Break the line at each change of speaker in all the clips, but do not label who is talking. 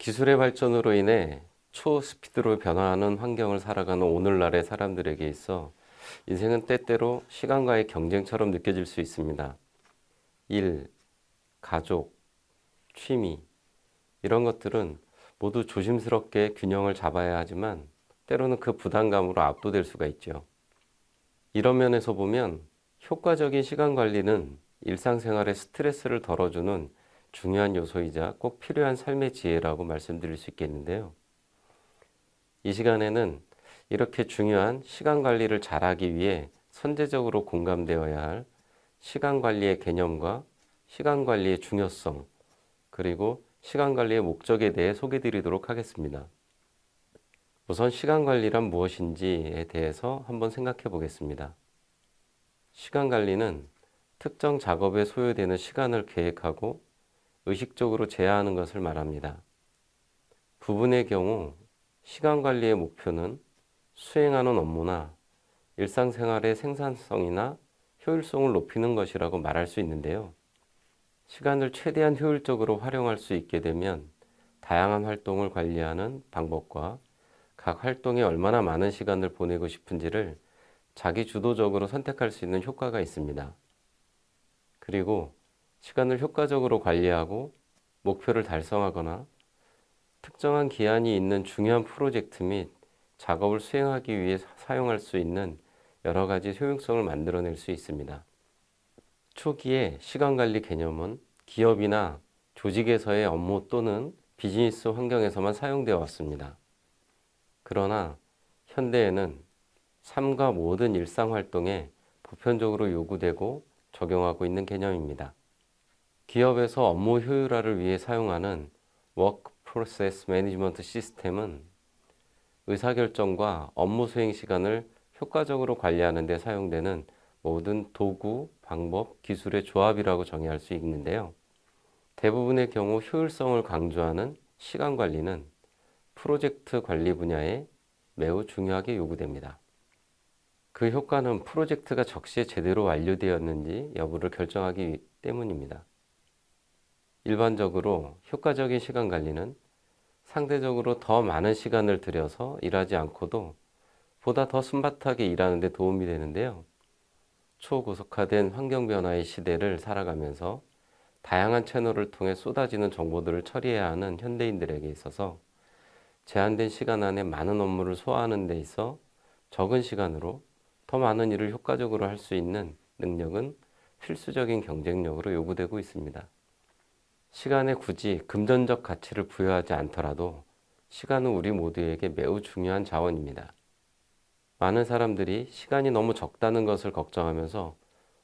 기술의 발전으로 인해 초스피드로 변화하는 환경을 살아가는 오늘날의 사람들에게 있어 인생은 때때로 시간과의 경쟁처럼 느껴질 수 있습니다. 일, 가족, 취미, 이런 것들은 모두 조심스럽게 균형을 잡아야 하지만 때로는 그 부담감으로 압도될 수가 있죠. 이런 면에서 보면 효과적인 시간 관리는 일상생활의 스트레스를 덜어주는 중요한 요소이자 꼭 필요한 삶의 지혜라고 말씀드릴 수 있겠는데요. 이 시간에는 이렇게 중요한 시간 관리를 잘하기 위해 선제적으로 공감되어야 할 시간 관리의 개념과 시간 관리의 중요성, 그리고 시간 관리의 목적에 대해 소개 드리도록 하겠습니다. 우선 시간 관리란 무엇인지에 대해서 한번 생각해 보겠습니다. 시간 관리는 특정 작업에 소요되는 시간을 계획하고 의식적으로 제어하는 것을 말합니다. 부분의 경우 시간 관리의 목표는 수행하는 업무나 일상생활의 생산성이나 효율성을 높이는 것이라고 말할 수 있는데요. 시간을 최대한 효율적으로 활용할 수 있게 되면 다양한 활동을 관리하는 방법과 각 활동에 얼마나 많은 시간을 보내고 싶은지를 자기 주도적으로 선택할 수 있는 효과가 있습니다. 그리고 시간을 효과적으로 관리하고 목표를 달성하거나 특정한 기한이 있는 중요한 프로젝트 및 작업을 수행하기 위해 사용할 수 있는 여러 가지 효용성을 만들어낼 수 있습니다. 초기에 시간 관리 개념은 기업이나 조직에서의 업무 또는 비즈니스 환경에서만 사용되어 왔습니다. 그러나 현대에는 삶과 모든 일상 활동에 보편적으로 요구되고 적용하고 있는 개념입니다. 기업에서 업무 효율화를 위해 사용하는 워크 프로세스 매니지먼트 시스템은 의사결정과 업무 수행 시간을 효과적으로 관리하는 데 사용되는 모든 도구, 방법, 기술의 조합이라고 정의할 수 있는데요. 대부분의 경우 효율성을 강조하는 시간 관리는 프로젝트 관리 분야에 매우 중요하게 요구됩니다. 그 효과는 프로젝트가 적시에 제대로 완료되었는지 여부를 결정하기 때문입니다. 일반적으로 효과적인 시간 관리는 상대적으로 더 많은 시간을 들여서 일하지 않고도 보다 더순박하게 일하는 데 도움이 되는데요. 초고속화된 환경 변화의 시대를 살아가면서 다양한 채널을 통해 쏟아지는 정보들을 처리해야 하는 현대인들에게 있어서 제한된 시간 안에 많은 업무를 소화하는 데 있어 적은 시간으로 더 많은 일을 효과적으로 할 수 있는 능력은 필수적인 경쟁력으로 요구되고 있습니다. 시간에 굳이 금전적 가치를 부여하지 않더라도 시간은 우리 모두에게 매우 중요한 자원입니다. 많은 사람들이 시간이 너무 적다는 것을 걱정하면서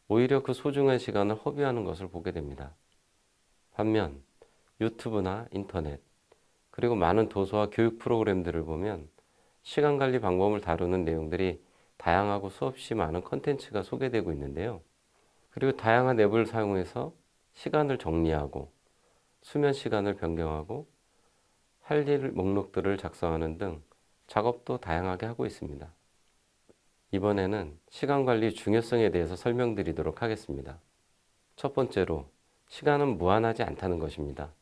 오히려 그 소중한 시간을 허비하는 것을 보게 됩니다. 반면 유튜브나 인터넷 그리고 많은 도서와 교육 프로그램들을 보면 시간 관리 방법을 다루는 내용들이 다양하고 수없이 많은 컨텐츠가 소개되고 있는데요. 그리고 다양한 앱을 사용해서 시간을 정리하고 수면 시간을 변경하고 할 일 목록들을 작성하는 등 작업도 다양하게 하고 있습니다. 이번에는 시간 관리 중요성에 대해서 설명드리도록 하겠습니다. 첫 번째로 시간은 무한하지 않다는 것입니다.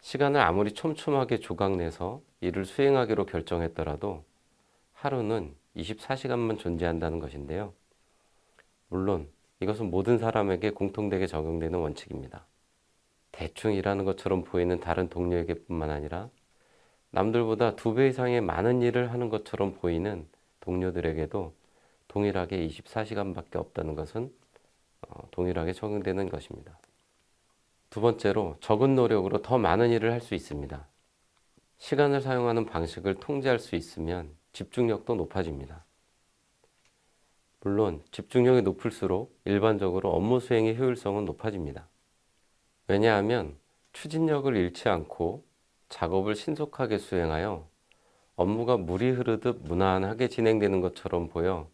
시간을 아무리 촘촘하게 조각내서 일을 수행하기로 결정했더라도 하루는 24시간만 존재한다는 것인데요. 물론 이것은 모든 사람에게 공통되게 적용되는 원칙입니다. 대충 일하는 것처럼 보이는 다른 동료에게뿐만 아니라 남들보다 두 배 이상의 많은 일을 하는 것처럼 보이는 동료들에게도 동일하게 24시간밖에 없다는 것은 어, 동일하게 적용되는 것입니다. 두 번째로 적은 노력으로 더 많은 일을 할 수 있습니다. 시간을 사용하는 방식을 통제할 수 있으면 집중력도 높아집니다. 물론 집중력이 높을수록 일반적으로 업무 수행의 효율성은 높아집니다. 왜냐하면 추진력을 잃지 않고 작업을 신속하게 수행하여 업무가 물이 흐르듯 무난하게 진행되는 것처럼 보여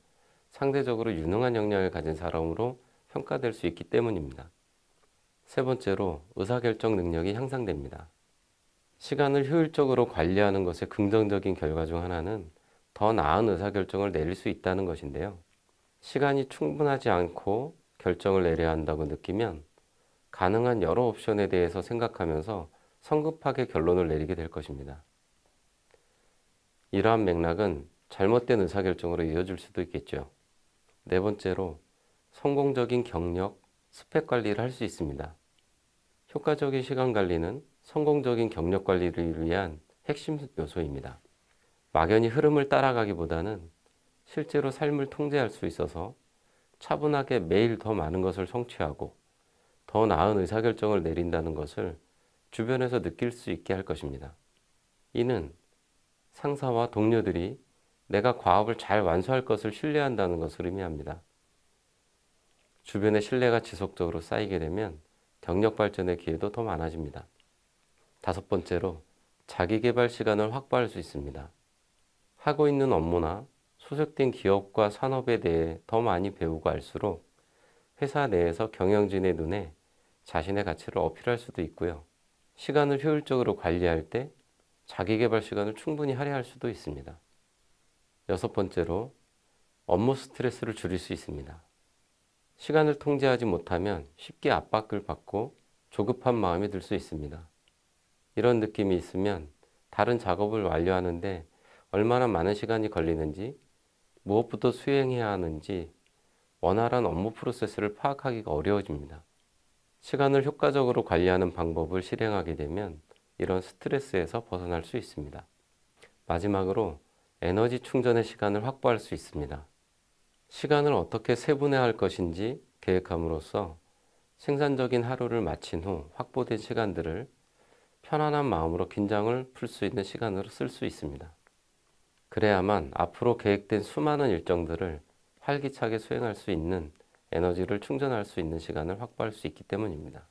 상대적으로 유능한 역량을 가진 사람으로 평가될 수 있기 때문입니다. 세 번째로 의사결정 능력이 향상됩니다. 시간을 효율적으로 관리하는 것의 긍정적인 결과 중 하나는 더 나은 의사결정을 내릴 수 있다는 것인데요. 시간이 충분하지 않고 결정을 내려야 한다고 느끼면 가능한 여러 옵션에 대해서 생각하면서 성급하게 결론을 내리게 될 것입니다. 이러한 맥락은 잘못된 의사결정으로 이어질 수도 있겠죠. 네 번째로 성공적인 경력, 스펙 관리를 할 수 있습니다. 효과적인 시간 관리는 성공적인 경력 관리를 위한 핵심 요소입니다. 막연히 흐름을 따라가기보다는 실제로 삶을 통제할 수 있어서 차분하게 매일 더 많은 것을 성취하고 더 나은 의사결정을 내린다는 것을 주변에서 느낄 수 있게 할 것입니다. 이는 상사와 동료들이 내가 과업을 잘 완수할 것을 신뢰한다는 것을 의미합니다. 주변의 신뢰가 지속적으로 쌓이게 되면 경력 발전의 기회도 더 많아집니다. 다섯 번째로 자기 개발 시간을 확보할 수 있습니다. 하고 있는 업무나 소속된 기업과 산업에 대해 더 많이 배우고 알수록 회사 내에서 경영진의 눈에 자신의 가치를 어필할 수도 있고요. 시간을 효율적으로 관리할 때 자기 개발 시간을 충분히 할애할 수도 있습니다. 여섯 번째로 업무 스트레스를 줄일 수 있습니다. 시간을 통제하지 못하면 쉽게 압박을 받고 조급한 마음이 들 수 있습니다. 이런 느낌이 있으면 다른 작업을 완료하는데 얼마나 많은 시간이 걸리는지 무엇부터 수행해야 하는지 원활한 업무 프로세스를 파악하기가 어려워집니다. 시간을 효과적으로 관리하는 방법을 실행하게 되면 이런 스트레스에서 벗어날 수 있습니다. 마지막으로 에너지 충전의 시간을 확보할 수 있습니다. 시간을 어떻게 세분해할 것인지 계획함으로써 생산적인 하루를 마친 후 확보된 시간들을 편안한 마음으로 긴장을 풀 수 있는 시간으로 쓸 수 있습니다. 그래야만 앞으로 계획된 수많은 일정들을 활기차게 수행할 수 있는 에너지를 충전할 수 있는 시간을 확보할 수 있기 때문입니다.